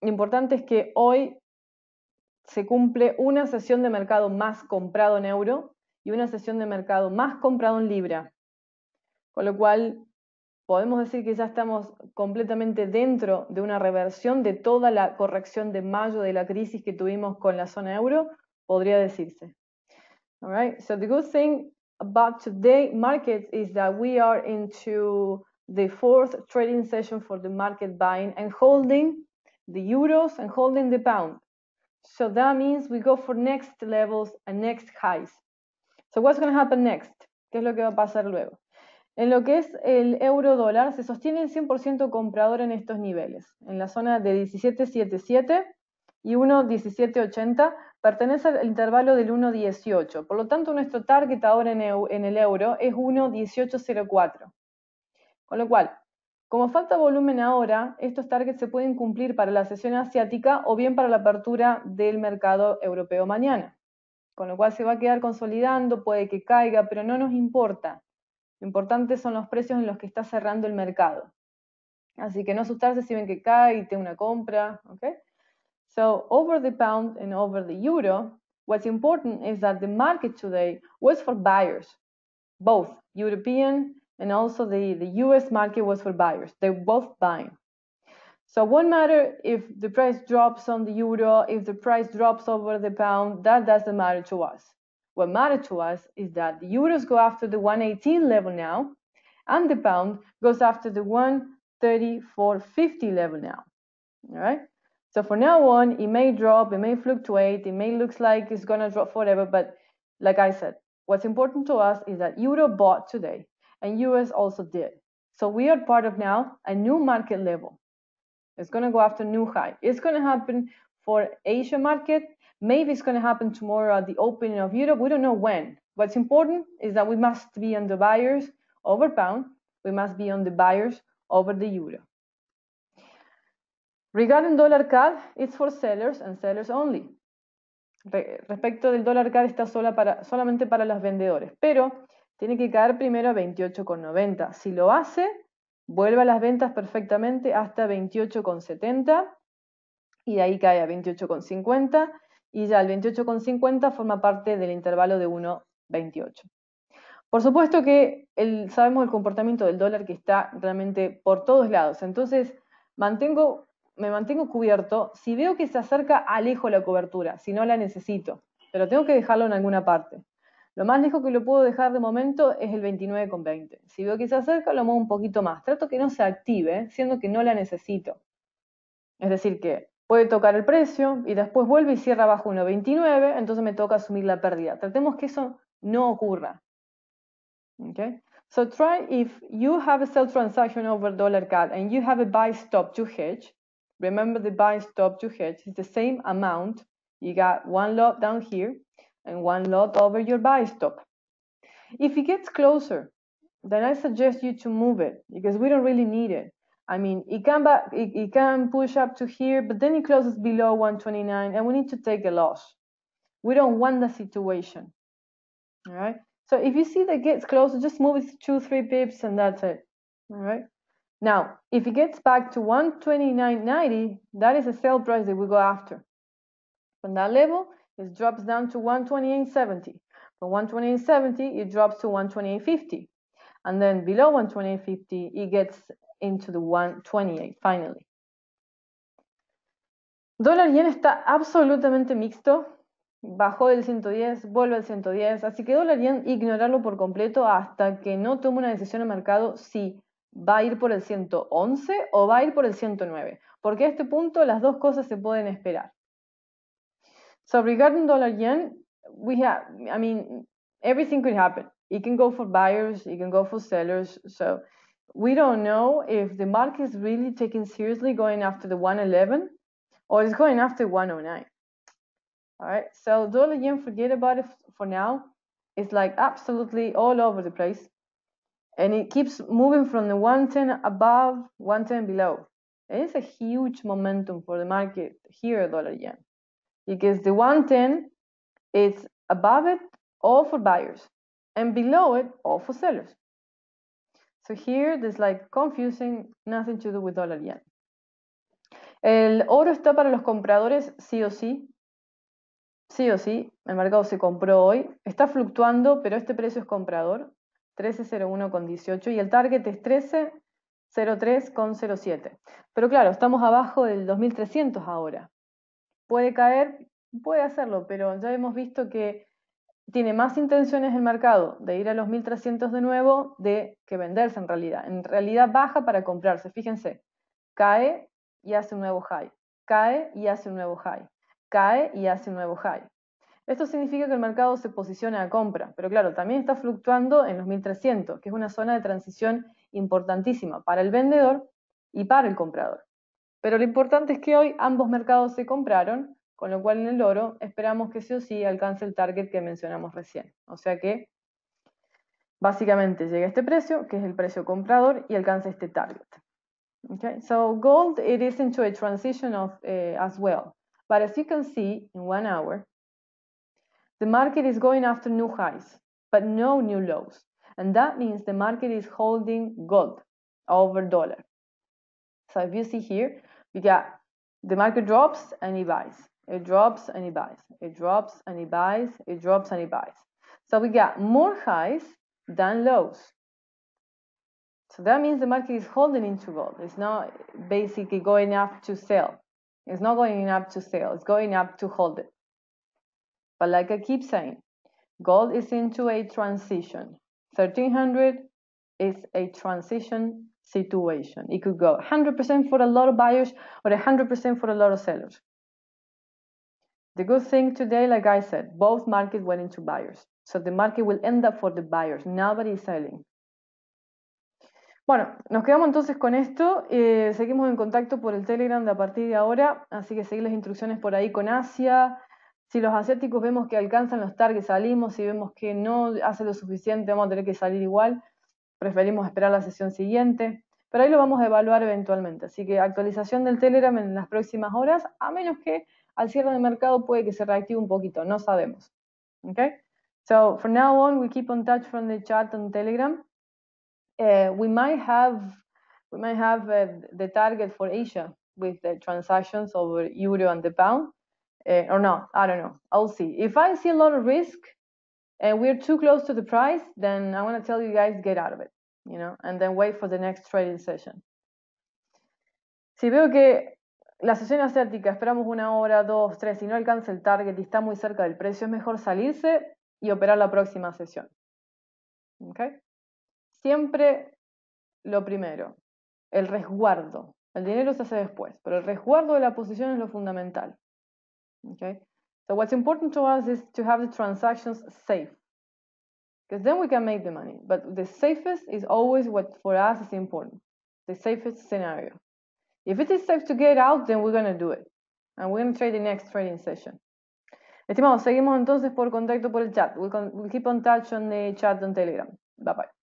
Lo importante es que hoy se cumple una sesión de mercado más comprado en euro y una sesión de mercado más comprado en libra. Con lo cual, podemos decir que ya estamos completamente dentro de una reversión de toda la corrección de mayo de la crisis que tuvimos con la zona euro, podría decirse. All right, so the good thing about today markets is that we are into the fourth trading session for the market buying and holding the euros and holding the pound. So that means we go for next levels and next highs. So what's going to happen next? ¿Qué es lo que va a pasar luego? En lo que es el euro dólar, se sostiene el 100% comprador en estos niveles. En la zona de 17.77 y 1.1780 pertenece al intervalo del 1.18. Por lo tanto, nuestro target ahora en el euro es 1.1804. Con lo cual, como falta volumen ahora, estos targets se pueden cumplir para la sesión asiática o bien para la apertura del mercado europeo mañana. Con lo cual se va a quedar consolidando, puede que caiga, pero no nos importa. Lo importante son los precios en los que está cerrando el mercado. Así que no asustarse si ven que cae y una compra. So, over the pound and over the euro, what's important is that the market today was for buyers, both European and also the, the US market was for buyers. They're both buying. So it won't matter if the price drops on the euro, if the price drops over the pound, that doesn't matter to us. What matters to us is that the euros go after the 118 level now, and the pound goes after the 134.50 level now. All right. So for now on, it may drop, it may fluctuate, it may looks like it's gonna drop forever, but like I said, what's important to us is that euro bought today and US also did. So we are part of now a new market level. It's going to go after new high. It's going to happen for Asia market. Maybe it's going to happen tomorrow at the opening of Europe. We don't know when. What's important is that we must be on the buyers over pound. We must be on the buyers over the euro. Regarding dollar CAD, it's for sellers and sellers only. respecto del dólar CAD está sola para, solamente para los vendedores. Pero tiene que caer primero a 28,90. Si lo hace, vuelve a las ventas perfectamente hasta 28,70 y de ahí cae a 28,50 y ya el 28,50 forma parte del intervalo de 1,28. Por supuesto que sabemos el comportamiento del dólar que está realmente por todos lados, entonces me mantengo cubierto. Si veo que se acerca, alejo la cobertura, si no la necesito, pero tengo que dejarlo en alguna parte. Lo más lejos que lo puedo dejar de momento es el 29,20. Si veo que se acerca, lo muevo un poquito más. Trato que no se active, siendo que no la necesito. Es decir, que puede tocar el precio y después vuelve y cierra bajo 1,29, entonces me toca asumir la pérdida. Tratemos que eso no ocurra. Okay? So try if you have a sell transaction over dollar CAD and you have a buy stop to hedge. Remember the buy stop to hedge is the same amount. You got one lot down here and one lot over your buy stop. If it gets closer, then I suggest you to move it because we don't really need it. I mean, it can back, it, it can push up to here, but then it closes below 129, and we need to take a loss. We don't want the situation. All right. So if you see that gets closer, just move it two, three pips, and that's it. All right. Now, if it gets back to 129.90, that is a sale price that we go after. From that level, it drops down to 128.70. From 128.70, it drops to 128.50. And then below 128.50, it gets into the 128 finally. Dólar yen está absolutamente mixto. Bajó del 110, vuelve al 110. Así que dólar yen, ignorarlo por completo hasta que no tome una decisión en mercado si va a ir por el 111 o va a ir por el 109. Porque a este punto las dos cosas se pueden esperar. So regarding dollar yen, we have, I mean, everything could happen. It can go for buyers, it can go for sellers. So we don't know if the market is really taking seriously going after the 111 or it's going after 109. All right, so dollar yen, forget about it for now. It's like absolutely all over the place. And it keeps moving from the 110 above, 110 below. And it's a huge momentum for the market here, dollar yen. que es the 110, it's above it, all for buyers, and below it, all for sellers. So here, there's like confusing, nothing to do with dollar yen. El oro está para los compradores sí o sí. Sí o sí, el mercado se compró hoy. Está fluctuando, pero este precio es comprador, 13.01,18 y el target es 13.03,07. Pero claro, estamos abajo del 2.300 ahora puede caer, puede hacerlo, pero ya hemos visto que tiene más intenciones el mercado de ir a los 1300 de nuevo de que venderse en realidad. En realidad baja para comprarse, fíjense, cae y hace un nuevo high, cae y hace un nuevo high, cae y hace un nuevo high. Esto significa que el mercado se posiciona a compra, pero claro, también está fluctuando en los 1300, que es una zona de transición importantísima para el vendedor y para el comprador. Pero lo importante es que hoy ambos mercados se compraron, con lo cual en el oro esperamos que sí o sí alcance el target que mencionamos recién. O sea que básicamente llega este precio, que es el precio comprador, y alcanza este target. Okay, so gold it is into a transition of eh, as well. But as you can see, in one hour, the market is going after new highs, but no new lows. And that means the market is holding gold over dollar. So if you see here, you got the market drops and he buys. It drops and he buys. It drops and he buys. It drops and he buys. So we got more highs than lows. So that means the market is holding into gold. It's not basically going up to sell. It's not going up to sell. It's going up to hold it. But like I keep saying, gold is into a transition. 1300 is a transition situation. It could go 100% for a lot of buyers or 100% for a lot of sellers. The good thing today, like I said, both markets went into buyers. So the market will end up for the buyers. Nobody is selling. Bueno, nos quedamos entonces con esto. Eh, seguimos en contacto por el Telegram de a partir de ahora, así que seguir las instrucciones por ahí con Asia. Si los asiáticos vemos que alcanzan los targets, salimos. Si vemos que no hace lo suficiente, vamos a tener que salir igual preferimos esperar la sesión siguiente, pero ahí lo vamos a evaluar eventualmente. Así que actualización del Telegram en las próximas horas, a menos que al cierre del mercado puede que se reactive un poquito, no sabemos. Okay? So for now on, we keep on touch from the chat on Telegram. Eh, we might have we might have eh, the target for Asia with the transactions over euro and the pound, eh, or No I don't know. I'll see. If I see a lot of risk, and we're too close to the price, then I want to tell you guys get out of it, you know, and then wait for the next trading session. Si veo que la sesión asiática esperamos una hora, dos, tres y no alcanza el target y está muy cerca del precio, es mejor salirse y operar la próxima sesión. ¿Okay? Siempre lo primero, el resguardo. El dinero se hace después, pero el resguardo de la posición es lo fundamental. ¿Okay? So what's important to us is to have the transactions safe because then we can make the money. But the safest is always what for us is important, the safest scenario. If it is safe to get out, then we're going to do it. And we're going to trade the next trading session. Estimados, seguimos entonces por contacto por el chat. We'll, con, we'll keep on touch on the chat on Telegram. Bye bye.